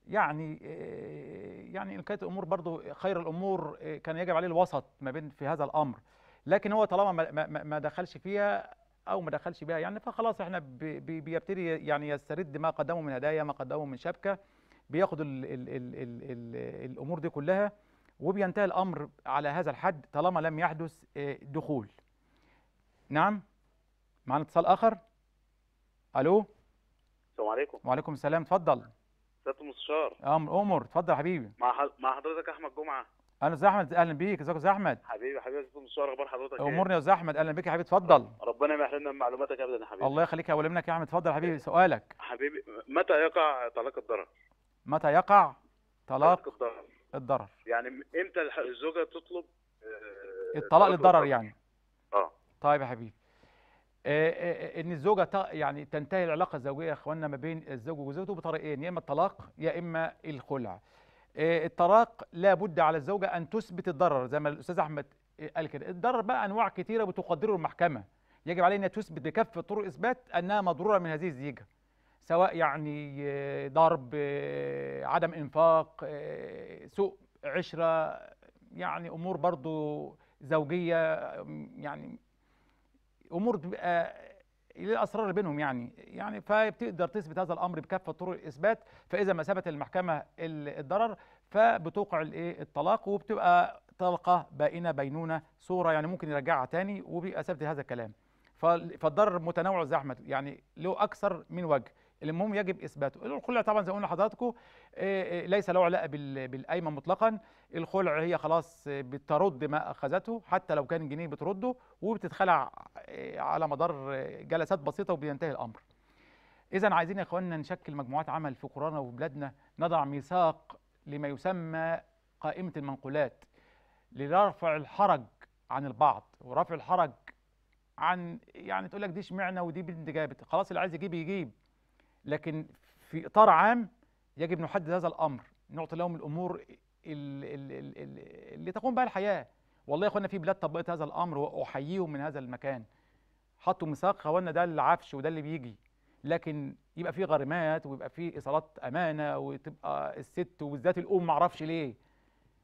يعني آه، يعني ان كانت الامور برضه خير الامور آه، كان يجب عليه الوسط ما بين في هذا الامر لكن هو طالما ما, ما, ما دخلش فيها او ما دخلش بها يعني فخلاص احنا بيبتدي يعني يسترد ما قدمه من هدايا ما قدمه من شبكه بياخد الـ الـ الـ الـ الـ الامور دي كلها وبينتهي الامر على هذا الحد طالما لم يحدث آه، دخول نعم معنا اتصال اخر الو السلام عليكم وعليكم السلام اتفضل سياده المستشار امر امر اتفضل يا حبيبي مع مع حضرتك احمد جمعه انا استاذ احمد اهلا بيك ازيك يا استاذ احمد حبيبي حبيبي استاذ المستشار اخبار حضرتك ايه امرني يا استاذ احمد اهلا بيك يا حبيبي اتفضل ربنا يحرمنا من معلوماتك ابدا يا حبيبي الله يخليك يا ولا منك يا احمد اتفضل يا حبيبي سؤالك حبيبي متى يقع طلاق الضرر متى يقع طلاق الضرر يعني امتى الزوجه تطلب آه، الطلاق للضرر يعني اه طيب يا حبيبي آه، آه، آه، ان الزوجه يعني تنتهي العلاقه الزوجيه يا اخواننا ما بين الزوج وزوجته بطريقين يا اما الطلاق يا اما الخلع الطلاق لابد على الزوجه ان تثبت الضرر زي ما الاستاذ احمد قال كده الضرر بقى انواع كثيره بتقدره المحكمه يجب عليها انها تثبت بكافه طرق اثبات انها مضروره من هذه الزيجه سواء يعني ضرب عدم انفاق سوء عشره يعني امور برضو زوجيه يعني امور بتبقى آه، ليه الاسرار بينهم يعني يعني فبتقدر تثبت هذا الامر بكافه طرق الاثبات فاذا ما ثبت المحكمه الضرر فبتوقع الايه الطلاق وبتبقى طلقه بائنه بينونه صوره يعني ممكن يرجعها تاني وبيبقى ثبت هذا الكلام فالضرر متنوع زي احمد يعني له اكثر من وجه المهم يجب اثباته الخلع طبعا زي ما قلنا لحضراتكم آه، آه، ليس له علاقه بالقايمه مطلقا الخلع هي خلاص بترد ما اخذته حتى لو كان الجنيه بترده وبتتخلع آه، على مدار جلسات بسيطه وبينتهي الامر اذا عايزين يا اخواننا نشكل مجموعات عمل في قرانا وفي بلادنا نضع ميثاق لما يسمى قائمه المنقولات لرفع الحرج عن البعض ورفع الحرج عن يعني تقول لك دي اشمعنى ودي بنت جابت خلاص اللي عايز يجيب يجيب لكن في اطار عام يجب نحدد هذا الامر نعطي لهم الامور اللي تقوم بها الحياه والله يا اخوانا في بلاد طبقت هذا الامر واحييهم من هذا المكان حطوا ميثاق اخوانا ده العفش وده اللي بيجي لكن يبقى في غرمات ويبقى في ايصالات امانه وتبقى الست وبالذات الام معرفش ليه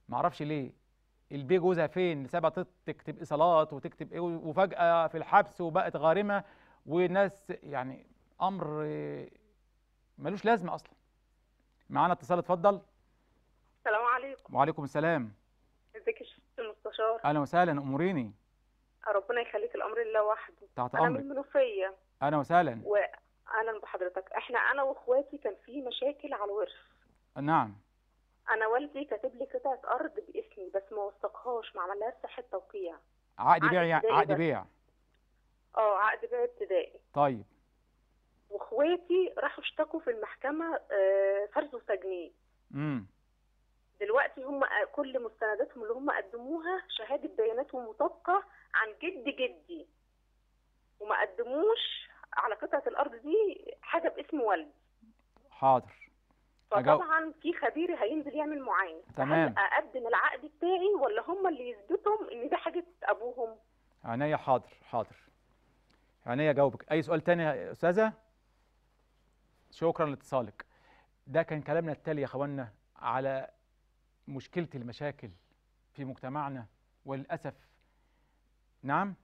معرفش ليه البي جوزها فين سابها تكتب ايصالات وتكتب ايه وفجاه في الحبس وبقت غارمه والناس يعني امر ملوش لازمه اصلا معانا اتصال اتفضل السلام عليكم وعليكم السلام ازيك يا شيخ المستشار اهلا وسهلا اموريني ربنا يخليك الامر لله وحده تحت امرك انا من منوفيه اهلا وسهلا واهلا بحضرتك احنا انا واخواتي كان في مشاكل على الورث نعم انا والدي كاتب لي قطعه ارض باسمي بس ما وثقهاش ما عملهاش صحه توقيع عقد بيع يعني، عقد بيع اه عقد بيع ابتدائي طيب واخواتي راحوا اشتكوا في المحكمه آه، فرزوا سجنين امم دلوقتي هم كل مستنداتهم اللي هم قدموها شهاده بيانات ومطابقه عن جد جدي وما قدموش على قطعه الارض دي حاجه باسم والدي حاضر فطبعا في خبير هينزل يعمل معاينه تمام اقدم العقد بتاعي ولا هم اللي يثبتهم ان دي حاجه ابوهم عينيا حاضر حاضر عينيا جاوبك اي سؤال تاني يا استاذه شكرا لاتصالك ده كان كلامنا التالي يا اخوانا على مشكله المشاكل في مجتمعنا وللاسف نعم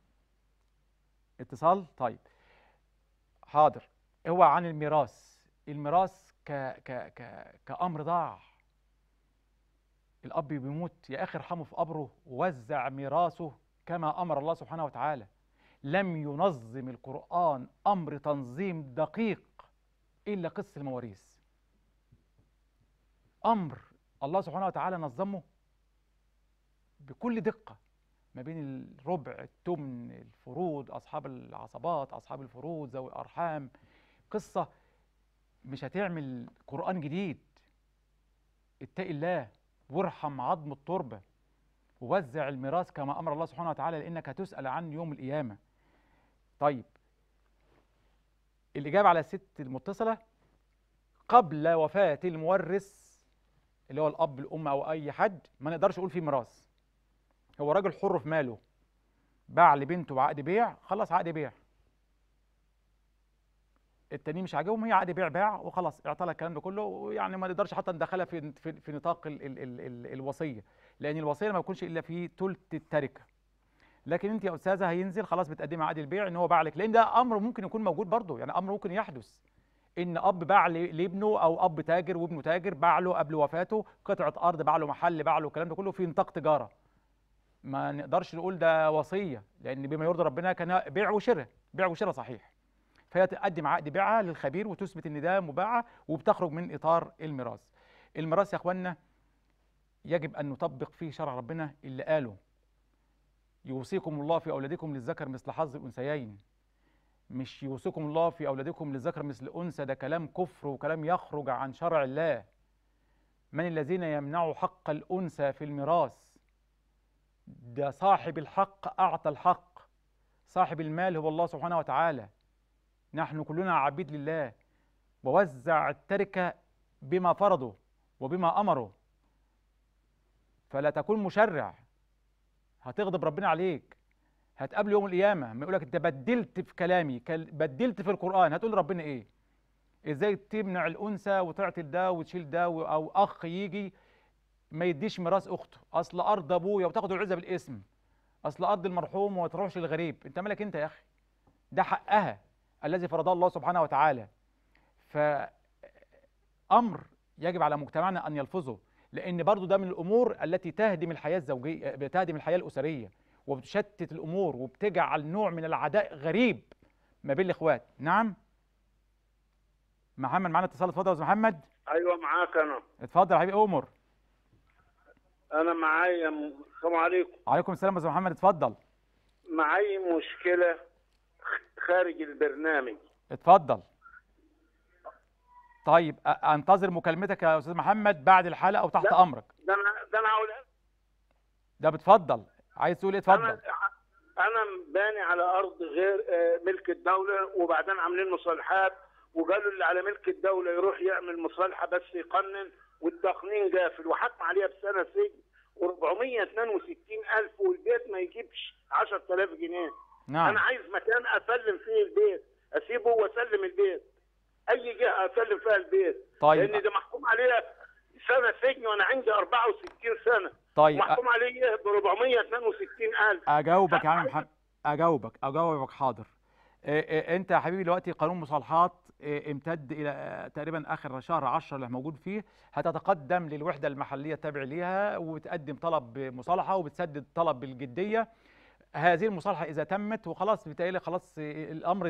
اتصال طيب حاضر هو عن الميراث الميراث ك... ك... ك... كأمر ضاع الأب بيموت يا أخي ارحمه في قبره ووزع ميراثه كما أمر الله سبحانه وتعالى لم ينظم القرآن أمر تنظيم دقيق إلا قصة المواريث أمر الله سبحانه وتعالى نظمه بكل دقة ما بين الربع التمن الفروض أصحاب العصبات أصحاب الفروض ذوي الأرحام قصة مش هتعمل قرآن جديد اتقي الله وارحم عظم التربة ووزع الميراث كما أمر الله سبحانه وتعالى لأنك هتسأل عن يوم القيامة طيب الإجابة على الست المتصلة قبل وفاة المورث اللي هو الأب الأم أو أي حد ما نقدرش نقول فيه ميراث هو راجل حر في ماله باع لبنته بعقد بيع خلص عقد بيع التانيين مش عاجبهم هي عقد بيع باع وخلاص اعطى الكلام ده كله ويعني ما نقدرش حتى ندخلها في في, في نطاق الوصيه لان الوصيه ما بتكونش الا في ثلث التركه لكن انت يا استاذه هينزل خلاص بتقدمي عقد البيع ان هو باع لك لان ده امر ممكن يكون موجود برضه يعني امر ممكن يحدث ان اب باع لابنه او اب تاجر وابنه تاجر باع له قبل وفاته قطعه ارض باع له محل باع له الكلام ده كله في نطاق تجاره ما نقدرش نقول ده وصيه لان بما يرضي ربنا كان بيع وشراء بيع وشراء صحيح فهي تقدم عقد بيعها للخبير وتثبت ان ده مباعه وبتخرج من اطار الميراث الميراث يا اخوانا يجب ان نطبق فيه شرع ربنا اللي قاله يوصيكم الله في أولادكم للذكر مثل حظ الأنثيين مش يوصيكم الله في أولادكم للذكر مثل أنثى ده كلام كفر وكلام يخرج عن شرع الله من الذين يمنعوا حق الأنثى في الميراث ده صاحب الحق أعطى الحق صاحب المال هو الله سبحانه وتعالى نحن كلنا عبيد لله ووزع التركة بما فرضه وبما أمره فلا تكون مشرع هتغضب ربنا عليك هتقابله يوم القيامه ما يقول لك انت بدلت في كلامي بدلت في القران هتقول ربنا ايه ازاي تمنع الانثى وتعطي ده وتشيل ده او اخ يجي ما يديش ميراث اخته اصل ارض ابويا وتاخد العزه بالاسم اصل ارض المرحوم وما تروحش للغريب انت مالك انت يا اخي ده حقها الذي فرضه الله سبحانه وتعالى فامر يجب على مجتمعنا ان يلفظه لان برضو ده من الامور التي تهدم الحياه الزوجيه بتهدم الحياه الاسريه وبتشتت الامور وبتجعل نوع من العداء غريب ما بين الاخوات نعم محمد معانا اتصال اتفضل يا استاذ محمد ايوه معاك انا اتفضل يا حبيبي عمر انا معايا السلام عليكم وعليكم السلام يا استاذ محمد اتفضل معايا مشكله خارج البرنامج اتفضل طيب انتظر مكالمتك يا استاذ محمد بعد الحلقه تحت ده امرك ده انا ده انا هقولها إيه؟ ده بتفضل عايز تقول ايه اتفضل أنا... انا باني على ارض غير آه، ملك الدوله وبعدين عاملين مصالحات وقالوا اللي على ملك الدوله يروح يعمل مصالحه بس يقنن والتقنين قافل وحكم عليها بسنه سجن و462000 والبيت ما يجيبش 10000 جنيه نعم. انا عايز مكان اسلم فيه البيت اسيبه واسلم البيت اي جهه اسلم فيها البيت طيب لان ده محكوم عليها سنه سجن وانا عندي 64 سنه طيب محكوم عليا ب 462000 اجاوبك يا عم محمد اجاوبك اجاوبك حاضر إيه،, إيه انت يا حبيبي دلوقتي قانون مصالحات إيه امتد الى آه، تقريبا اخر شهر 10 اللي موجود فيه هتتقدم للوحده المحليه التابع ليها وتقدم طلب مصالحه وبتسدد طلب بالجديه هذه المصالحه اذا تمت وخلاص بيتهيألي خلاص آه، الامر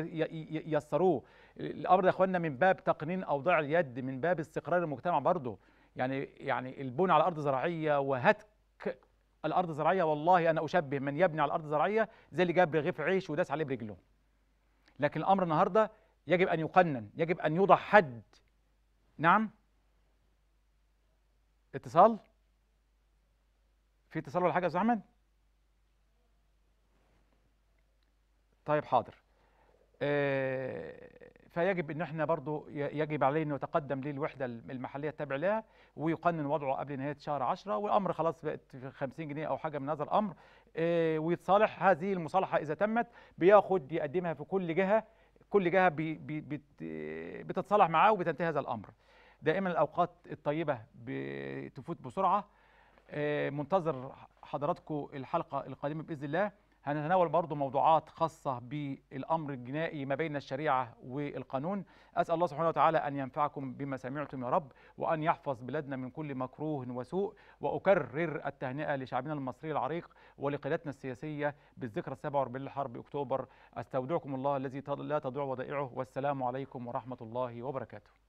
يسروه الامر يا اخواننا من باب تقنين اوضاع اليد من باب استقرار المجتمع برضه يعني يعني البناء على ارض زراعيه وهتك الارض الزراعيه والله انا اشبه من يبني على الارض الزراعيه زي اللي جاب رغيف عيش وداس عليه برجله لكن الامر النهارده يجب ان يقنن يجب ان يوضع حد نعم اتصال في اتصال ولا حاجه يا استاذ احمد طيب حاضر آه، فيجب ان احنا برضو يجب عليه انه يتقدم للوحده المحليه التابعه لها ويقنن وضعه قبل نهايه شهر 10 والامر خلاص بقت 50 جنيه او حاجه من هذا الامر آه، ويتصالح هذه المصالحه اذا تمت بياخد يقدمها في كل جهه كل جهه بي بي بتتصالح معاه وبتنتهي هذا الامر دائما الاوقات الطيبه بتفوت بسرعه آه، منتظر حضراتكم الحلقه القادمه باذن الله هنتناول برضو موضوعات خاصة بالأمر الجنائي ما بين الشريعة والقانون أسأل الله سبحانه وتعالى أن ينفعكم بما سمعتم يا رب وأن يحفظ بلادنا من كل مكروه وسوء وأكرر التهنئة لشعبنا المصري العريق ولقيادتنا السياسية بالذكرى 47 لحرب أكتوبر أستودعكم الله الذي لا تضيع ودائعه والسلام عليكم ورحمة الله وبركاته